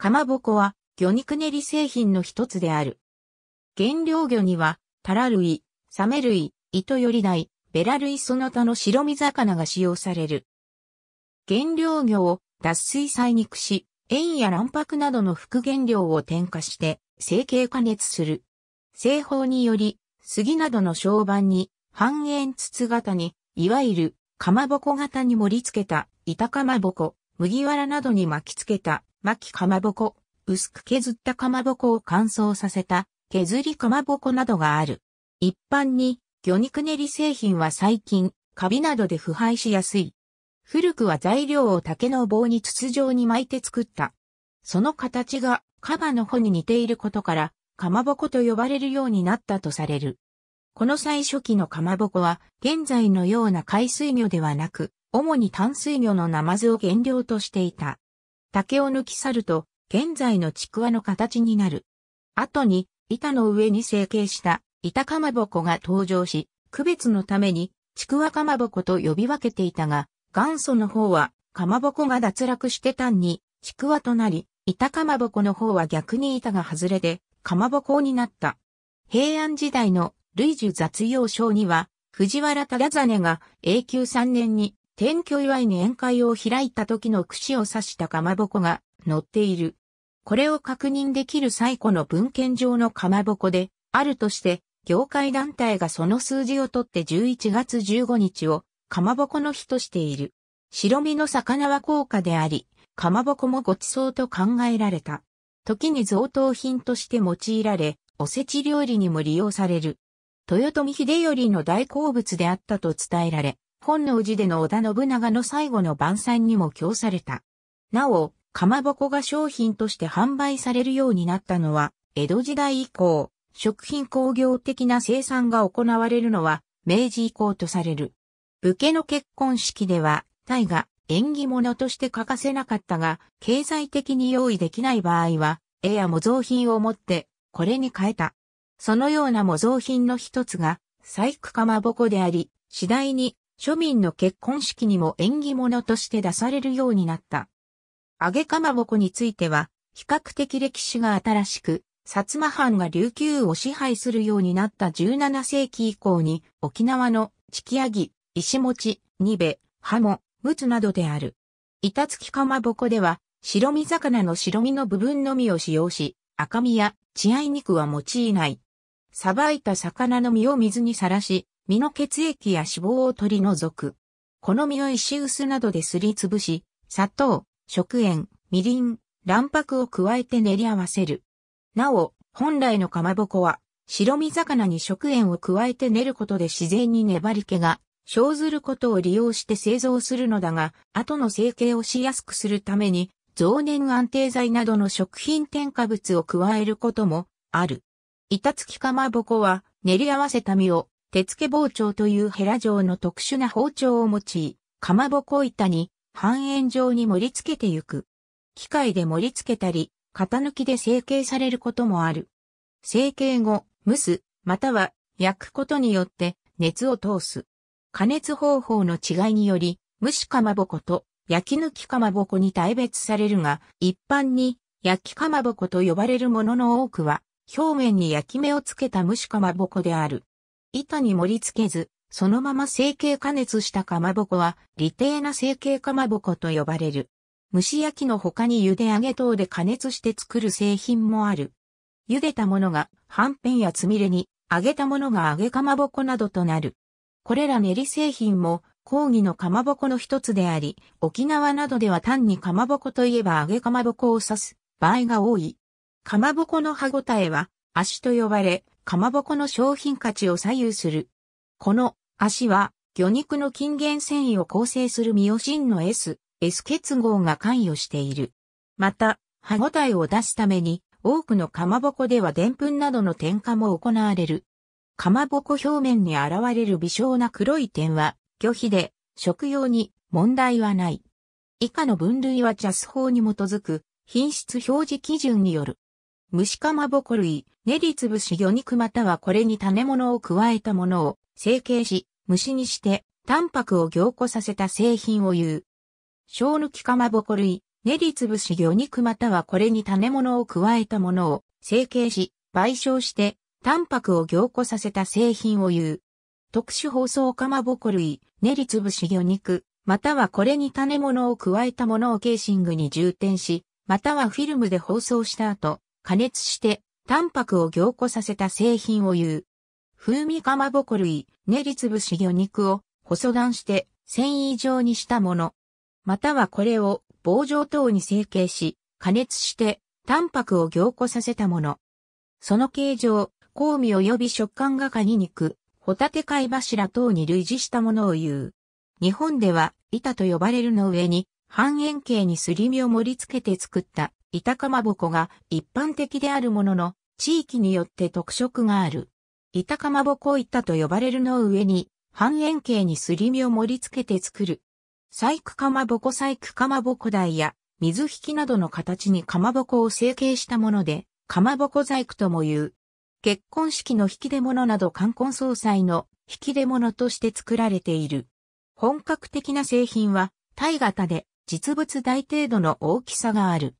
かまぼこは魚肉練り製品の一つである。原料魚には、タラ類、サメ類、糸よりい。ベラ類その他の白身魚が使用される。原料魚を脱水再肉し、塩や卵白などの副原料を添加して、成形加熱する。製法により、杉などの床板に、半円筒型に、いわゆる、かまぼこ型に盛り付けた、板かまぼこ、麦わらなどに巻き付けた、巻きかまぼこ、薄く削ったかまぼこを乾燥させた、削りかまぼこなどがある。一般に、魚肉練り製品は最近、カビなどで腐敗しやすい。古くは材料を竹の棒に筒状に巻いて作った。その形がカバの穂に似ていることから、かまぼこと呼ばれるようになったとされる。この最初期のかまぼこは、現在のような海水魚ではなく、主に淡水魚のナマズを原料としていた。竹を抜き去ると、現在のちくわの形になる。後に、板の上に成形した板かまぼこが登場し、区別のために、ちくわかまぼこと呼び分けていたが、元祖の方は、かまぼこが脱落して単に、ちくわとなり、板かまぼこの方は逆に板が外れて、かまぼこになった。平安時代の類樹雑用書には、藤原忠実が永久3年に転居祝いに宴会を開いた時の櫛を刺したかまぼこが載っている。これを確認できる最古の文献上のかまぼこであるとして、業界団体がその数字をとって11月15日をかまぼこの日としている。白身の魚は高価であり、かまぼこもご馳走と考えられた。時に贈答品として用いられ、おせち料理にも利用される。豊臣秀頼の大好物であったと伝えられ、本能寺での織田信長の最後の晩餐にも供された。なお、かまぼこが商品として販売されるようになったのは、江戸時代以降、食品工業的な生産が行われるのは、明治以降とされる。武家の結婚式では、大が縁起物として欠かせなかったが、経済的に用意できない場合は、絵や模造品を持って、これに変えた。そのような模造品の一つが、細工かまぼこであり、次第に庶民の結婚式にも縁起物として出されるようになった。揚げかまぼこについては、比較的歴史が新しく、薩摩藩が琉球を支配するようになった17世紀以降に、沖縄のチキアギ、石餅、ニベ、ハモ、ムツなどである。板付きかまぼこでは、白身魚の白身の部分のみを使用し、赤身や血合い肉は用いない。さばいた魚の身を水にさらし、身の血液や脂肪を取り除く。この身を石臼などですりつぶし、砂糖、食塩、みりん、卵白を加えて練り合わせる。なお、本来のかまぼこは、白身魚に食塩を加えて練ることで自然に粘り気が生ずることを利用して製造するのだが、後の成形をしやすくするために、増年安定剤などの食品添加物を加えることもある。板付きかまぼこは練り合わせた身を手付包丁というヘラ状の特殊な包丁を用い、かまぼこ板に半円状に盛り付けてゆく。機械で盛り付けたり、型抜きで成形されることもある。成形後、蒸す、または焼くことによって熱を通す。加熱方法の違いにより、蒸しかまぼこと焼き抜きかまぼこに大別されるが、一般に焼きかまぼこと呼ばれるものの多くは、表面に焼き目をつけた蒸しかまぼこである。板に盛り付けず、そのまま成形加熱したかまぼこは、利底な成形かまぼこと呼ばれる。蒸し焼きの他に茹で揚げ等で加熱して作る製品もある。茹でたものが、はんぺんやつみれに、揚げたものが揚げかまぼこなどとなる。これら練り製品も、講義のかまぼこの一つであり、沖縄などでは単にかまぼこといえば揚げかまぼこを指す場合が多い。かまぼこの歯ごたえは、足と呼ばれ、かまぼこの商品価値を左右する。この足は魚肉の筋原繊維を構成するミオシンの S、S 結合が関与している。また、歯ごたえを出すために多くのかまぼこではでんぷんなどの添加も行われる。かまぼこ表面に現れる微小な黒い点は拒否で食用に問題はない。以下の分類は茶ャス法に基づく品質表示基準による虫かまぼこ類、練りつぶし魚肉またはこれに種物を加えたものを成形し、虫にして、タンパクを凝固させた製品を言う。小抜きかまぼこ類、練りつぶし魚肉またはこれに種物を加えたものを成形し、賠償して、タンパクを凝固させた製品を言う。特殊包装かまぼこ類、練りつぶし魚肉、またはこれに種物を加えたものをケーシングに充填し、またはフィルムで包装した後、加熱してタンパクを凝固させた製品を言う。風味かまぼこ類、練りつぶし魚肉を細断して繊維状にしたもの。またはこれを棒状等に成形し、加熱してタンパクを凝固させたもの。その形状、香味及び食感がカニ肉、ホタテ貝柱等に類似したものを言う。日本では板と呼ばれるの上に半円形にすり身を盛り付けて作った板かまぼこが一般的であるものの、地域によって特色がある。板かまぼこ板と呼ばれるの上に、半円形にすり身を盛り付けて作る。細工かまぼこ細工かまぼこ台や、水引きなどの形にかまぼこを成形したもので、かまぼこ細工とも言う。結婚式の引き出物など冠婚葬祭の引き出物として作られている。本格的な製品は、体型で実物大程度の大きさがある。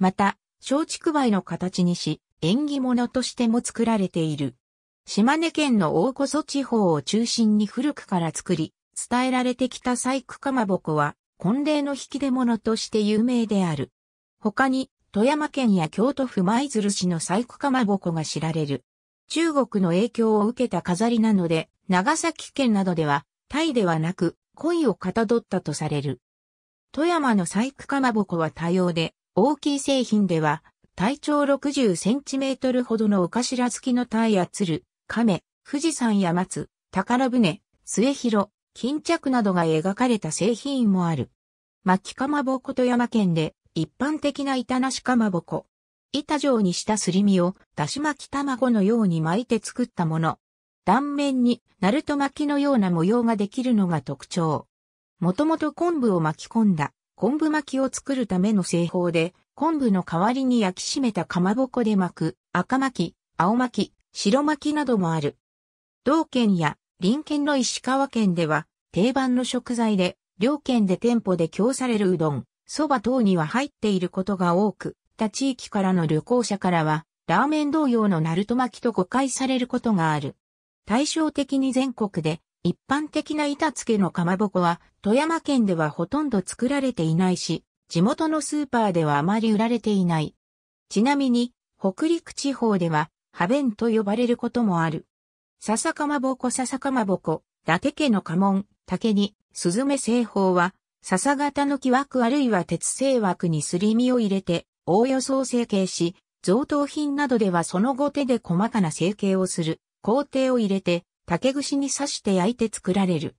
また、松竹梅の形にし、縁起物としても作られている。島根県の大古祖地方を中心に古くから作り、伝えられてきた細工かまぼこは、婚礼の引き出物として有名である。他に、富山県や京都府舞鶴市の細工かまぼこが知られる。中国の影響を受けた飾りなので、長崎県などでは、タイではなく、恋をかたどったとされる。富山の細工かまぼこは多様で、大きい製品では、体長60センチメートルほどのお頭付きのタイや鶴、亀、富士山や松、宝船、末広、巾着などが描かれた製品もある。巻きかまぼこと山県で一般的な板なしかまぼこ。板状にしたすり身をだし巻き卵のように巻いて作ったもの。断面にナルト巻きのような模様ができるのが特徴。もともと昆布を巻き込んだ昆布巻きを作るための製法で、昆布の代わりに焼き締めたかまぼこで巻く、赤巻き、青巻き、白巻きなどもある。同県や隣県の石川県では、定番の食材で、両県で店舗で供されるうどん、蕎麦等には入っていることが多く、他地域からの旅行者からは、ラーメン同様のナルト巻きと誤解されることがある。対照的に全国で一般的な板付けのかまぼこは、富山県ではほとんど作られていないし、地元のスーパーではあまり売られていない。ちなみに、北陸地方では、ハベンと呼ばれることもある。笹かまぼこ笹かまぼこ、伊達家の家紋、竹に、スズメ製法は、笹型の木枠あるいは鉄製枠にすり身を入れて、おおよそ成形し、贈答品などではその後手で細かな成形をする、工程を入れて、竹串に刺して焼いて作られる。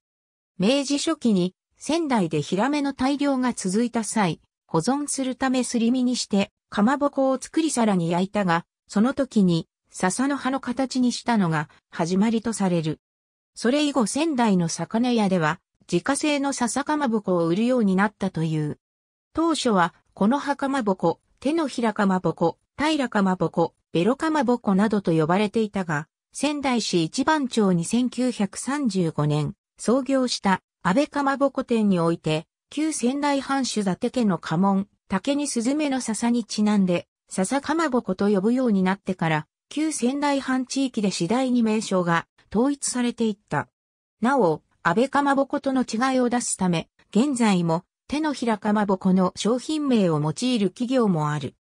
明治初期に仙台でヒラメの大量が続いた際、保存するためすり身にしてかまぼこを作りさらに焼いたが、その時に笹の葉の形にしたのが始まりとされる。それ以後仙台の魚屋では自家製の笹かまぼこを売るようになったという。当初はこの葉かまぼこ、手のひらかまぼこ、平かまぼこ、ベロかまぼこなどと呼ばれていたが、仙台市一番町に1935年創業した安倍かまぼこ店において、旧仙台藩主伊達家の家紋、竹にスズメの笹にちなんで、笹かまぼこと呼ぶようになってから、旧仙台藩地域で次第に名称が統一されていった。なお、安倍かまぼことの違いを出すため、現在も手のひらかまぼこの商品名を用いる企業もある。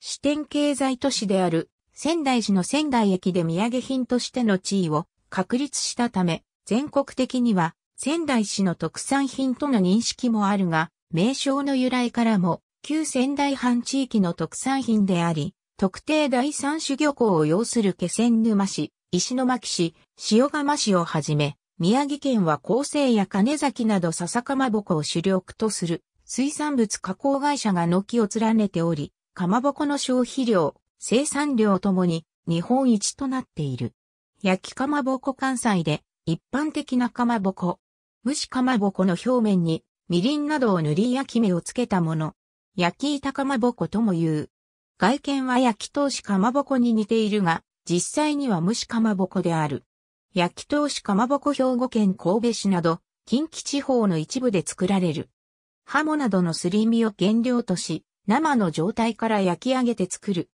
支店経済都市である仙台市の仙台駅で土産品としての地位を確立したため、全国的には仙台市の特産品との認識もあるが、名称の由来からも、旧仙台藩地域の特産品であり、特定第三種漁港を要する気仙沼市、石巻市、塩釜市をはじめ、宮城県は厚生や金崎など笹かまぼこを主力とする水産物加工会社が軒を連ねており、かまぼこの消費量、生産量ともに日本一となっている。焼きかまぼこ関西で一般的なかまぼこ。蒸しかまぼこの表面にみりんなどを塗り焼き目をつけたもの。焼き板かまぼことも言う。外見は焼き通しかまぼこに似ているが、実際には蒸しかまぼこである。焼き通しかまぼこ兵庫県神戸市など、近畿地方の一部で作られる。ハモなどのすり身を原料とし、生の状態から焼き上げて作る。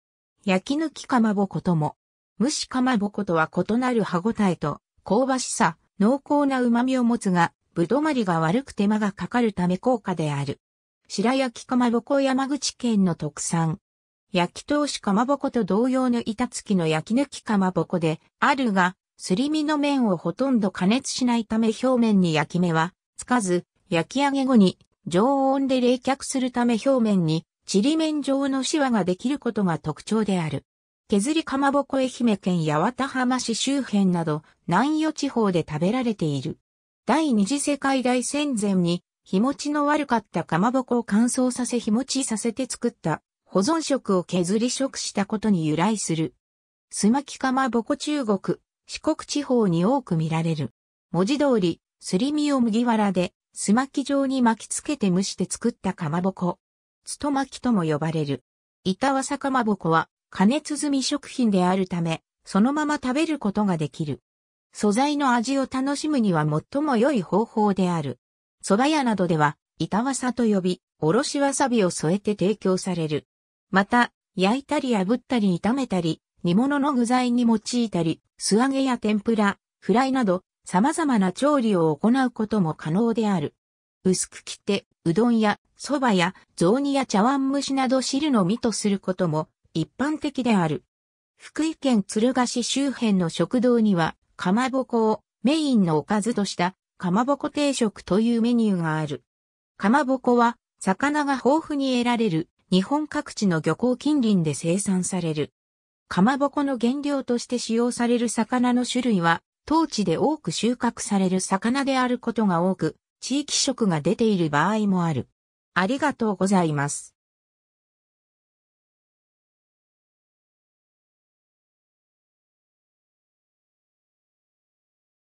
焼き抜きかまぼことも、蒸しかまぼことは異なる歯ごたえと、香ばしさ、濃厚な旨味を持つが、ぶどまりが悪く手間がかかるため効果である。白焼きかまぼこ山口県の特産。焼き通しかまぼこと同様の板付きの焼き抜きかまぼこで、あるが、すり身の面をほとんど加熱しないため表面に焼き目はつかず、焼き上げ後に常温で冷却するため表面にちりめん状のシワができることが特徴である。削りかまぼこ愛媛県八幡浜市周辺など南予地方で食べられている。第二次世界大戦前に日持ちの悪かったかまぼこを乾燥させ日持ちさせて作った保存食を削り食したことに由来する。すまきかまぼこ中国、四国地方に多く見られる。文字通り、すり身を麦わらで、すまき状に巻きつけて蒸して作ったかまぼこ。つとまきとも呼ばれる。板わさかまぼこは加熱済み食品であるため、そのまま食べることができる。素材の味を楽しむには最も良い方法である。蕎麦屋などでは、板わさと呼び、おろしわさびを添えて提供される。また、焼いたり炙ったり炒めたり、煮物の具材に用いたり、素揚げや天ぷら、フライなど、様々な調理を行うことも可能である。薄く切って、うどんや、そばや、雑煮や茶碗蒸しなど汁の実とすることも一般的である。福井県鶴ヶ市周辺の食堂には、かまぼこをメインのおかずとしたかまぼこ定食というメニューがある。かまぼこは、魚が豊富に得られる日本各地の漁港近隣で生産される。かまぼこの原料として使用される魚の種類は、当地で多く収穫される魚であることが多く、地域色が出ている場合もある。ありがとうございます。